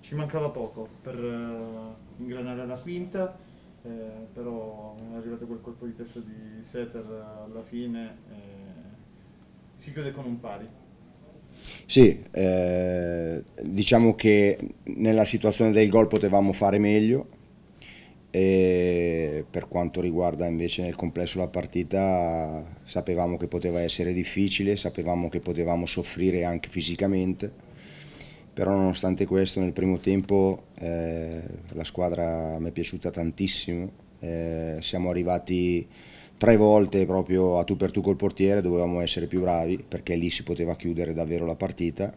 Ci mancava poco per uh, ingranare la quinta, eh, però è arrivato quel colpo di testa di Setter alla fine, eh, si chiude con un pari. Sì, eh, diciamo che nella situazione del gol potevamo fare meglio, e per quanto riguarda invece nel complesso la partita sapevamo che poteva essere difficile, sapevamo che potevamo soffrire anche fisicamente, però nonostante questo nel primo tempo eh, la squadra mi è piaciuta tantissimo, eh, siamo arrivati tre volte proprio a tu per tu col portiere, dovevamo essere più bravi perché lì si poteva chiudere davvero la partita,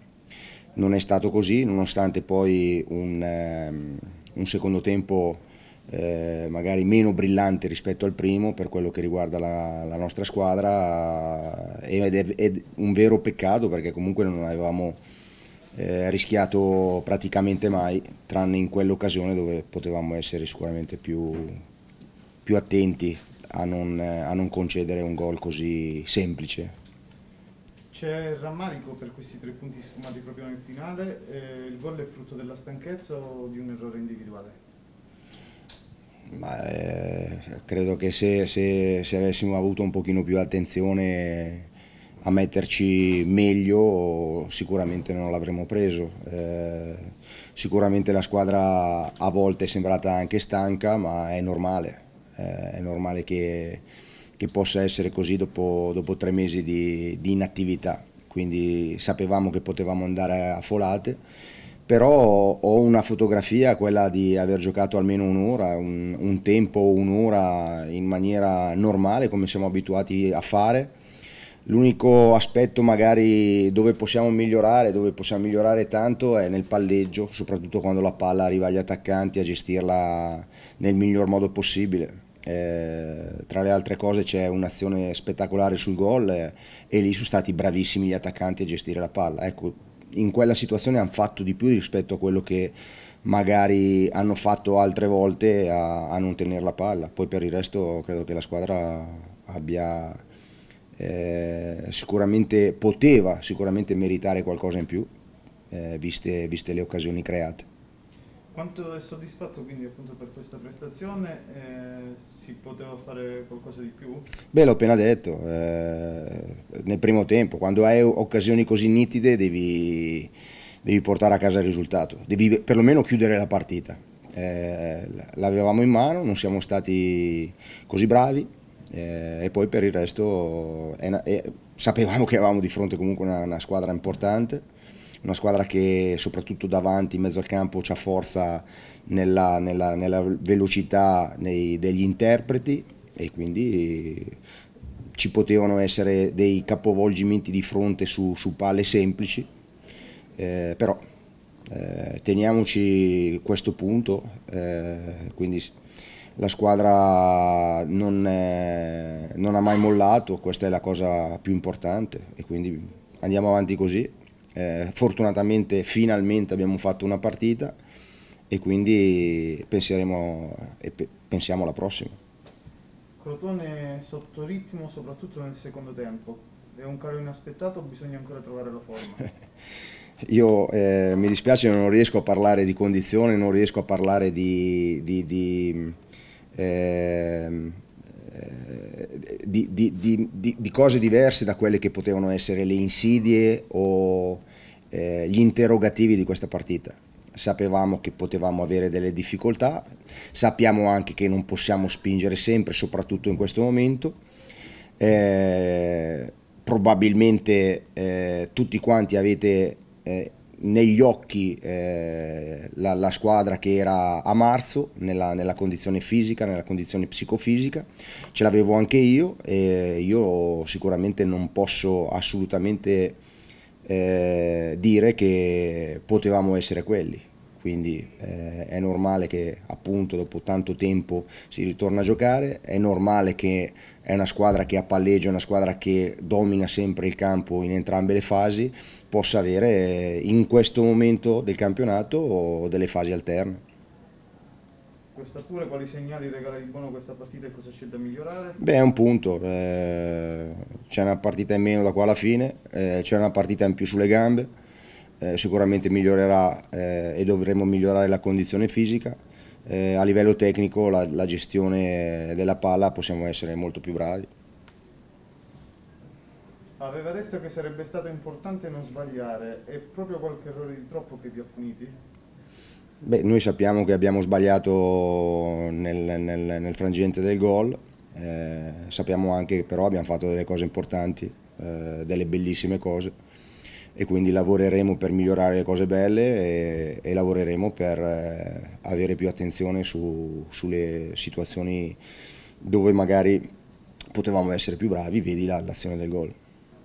non è stato così nonostante poi un, um, un secondo tempo eh, magari meno brillanti rispetto al primo per quello che riguarda la, la nostra squadra eh, ed è, è, un vero peccato perché comunque non avevamo eh, rischiato praticamente mai tranne in quell'occasione dove potevamo essere sicuramente più, più attenti a non, eh, a non concedere un gol così semplice. C'è il rammarico per questi tre punti sfumati proprio nel finale, eh, il gol è frutto della stanchezza o di un errore individuale? Ma, eh, credo che se, se, se, avessimo avuto un pochino più attenzione a metterci meglio sicuramente non l'avremmo preso. Eh, sicuramente la squadra a volte è sembrata anche stanca, ma è normale, eh, è normale che, che, possa essere così dopo, dopo tre mesi di, di inattività. Quindi sapevamo che potevamo andare a folate però ho una fotografia, quella di aver giocato almeno un'ora, un, un tempo, un'ora in maniera normale come siamo abituati a fare. L'unico aspetto magari dove possiamo migliorare, dove possiamo migliorare tanto è nel palleggio, soprattutto quando la palla arriva agli attaccanti, a gestirla nel miglior modo possibile. Eh, tra le altre cose c'è un'azione spettacolare sul gol eh, e lì sono stati bravissimi gli attaccanti a gestire la palla. Ecco, in quella situazione hanno fatto di più rispetto a quello che magari hanno fatto altre volte a, a non tenere la palla. Poi per il resto credo che la squadra abbia eh, sicuramente poteva sicuramente meritare qualcosa in più eh, viste, viste le occasioni create. Quanto è soddisfatto quindi appunto per questa prestazione? Eh, si poteva fare qualcosa di più? Beh, l'ho appena detto, eh, nel primo tempo, quando hai occasioni così nitide devi, devi portare a casa il risultato, devi perlomeno chiudere la partita. Eh, l'avevamo in mano, non siamo stati così bravi eh, e poi per il resto sapevamo che avevamo di fronte comunque una, una squadra importante una squadra che soprattutto davanti, in mezzo al campo, ha forza nella, nella, nella velocità nei, degli interpreti e quindi ci potevano essere dei capovolgimenti di fronte su, su palle semplici, eh, però eh, teniamoci questo punto, eh, quindi la squadra non, è, non ha mai mollato, questa è la cosa più importante e quindi andiamo avanti così. Eh, fortunatamente finalmente abbiamo fatto una partita e quindi penseremo e pe pensiamo alla prossima. Crotone sotto ritmo soprattutto nel secondo tempo, è un calo inaspettato o bisogna ancora trovare la forma? Io eh, mi dispiace non riesco a parlare di condizione, non riesco a parlare di, di, di eh, di, di, di, di, cose diverse da quelle che potevano essere le insidie o eh, gli interrogativi di questa partita. Sapevamo che potevamo avere delle difficoltà, sappiamo anche che non possiamo spingere sempre, soprattutto in questo momento. Eh, probabilmente eh, tutti quanti avete eh, negli occhi eh, la, la, squadra che era a marzo, nella, nella, condizione fisica, nella condizione psicofisica, ce l'avevo anche io e io sicuramente non posso assolutamente eh, dire che potevamo essere quelli quindi eh, è normale che appunto dopo tanto tempo si ritorna a giocare, è normale che è una squadra che ha palleggio, una squadra che domina sempre il campo in entrambe le fasi, possa avere eh, in questo momento del campionato delle fasi alterne. Questa pure, quali segnali regala di buono questa partita e cosa c'è da migliorare? Beh, è un punto, eh, c'è una partita in meno da qua alla fine, eh, c'è una partita in più sulle gambe, eh, sicuramente migliorerà eh, e dovremo migliorare la condizione fisica. Eh, a livello tecnico la, la gestione della palla possiamo essere molto più bravi. Aveva detto che sarebbe stato importante non sbagliare, è proprio qualche errore di troppo che vi ha puniti? Beh, noi sappiamo che abbiamo sbagliato nel, nel, nel frangente del gol, eh, sappiamo anche che però abbiamo fatto delle cose importanti, eh, delle bellissime cose e quindi lavoreremo per migliorare le cose belle e, e lavoreremo per eh, avere più attenzione su, sulle situazioni dove magari potevamo essere più bravi, vedi l'azione del gol.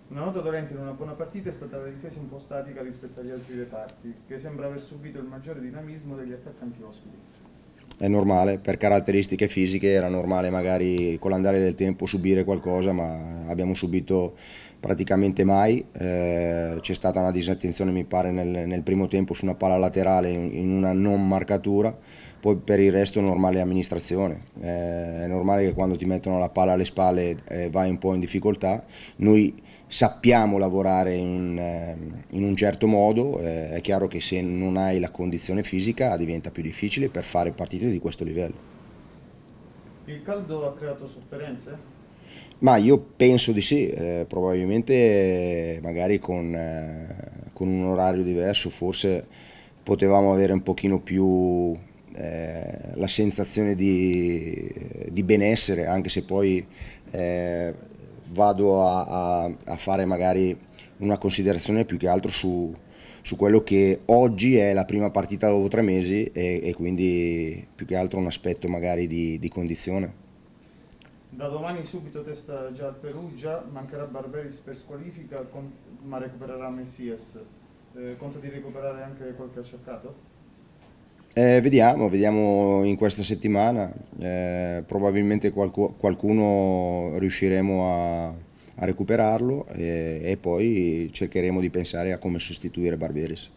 Una nota dolente in una buona partita è stata la difesa un po' statica rispetto agli altri reparti, che sembra aver subito il maggiore dinamismo degli attaccanti ospiti. È normale, per caratteristiche fisiche era normale magari con l'andare del tempo subire qualcosa, ma abbiamo subito praticamente mai, eh, c'è stata una disattenzione mi pare nel, nel, primo tempo su una palla laterale in, in, una non marcatura, poi per il resto normale amministrazione, eh, è normale che quando ti mettono la palla alle spalle eh, vai un po' in difficoltà, noi sappiamo lavorare in, eh, in un certo modo, eh, è chiaro che se non hai la condizione fisica diventa più difficile per fare partite di questo livello. Il caldo ha creato sofferenze? Ma io penso di sì, eh, probabilmente magari con, eh, con, un orario diverso forse potevamo avere un pochino più eh, la sensazione di, di, benessere, anche se poi eh, vado a, a, a, fare magari una considerazione più che altro su, su, quello che oggi è la prima partita dopo tre mesi e, e quindi più che altro un aspetto magari di, di condizione. Da domani subito testa già al Perugia, mancherà Barberis per squalifica, ma recupererà Messias. Eh, conta di recuperare anche qualche acciaccato? Eh, vediamo, vediamo in questa settimana, eh, probabilmente qualcu qualcuno riusciremo a, a recuperarlo e, eh, e, poi cercheremo di pensare a come sostituire Barberis.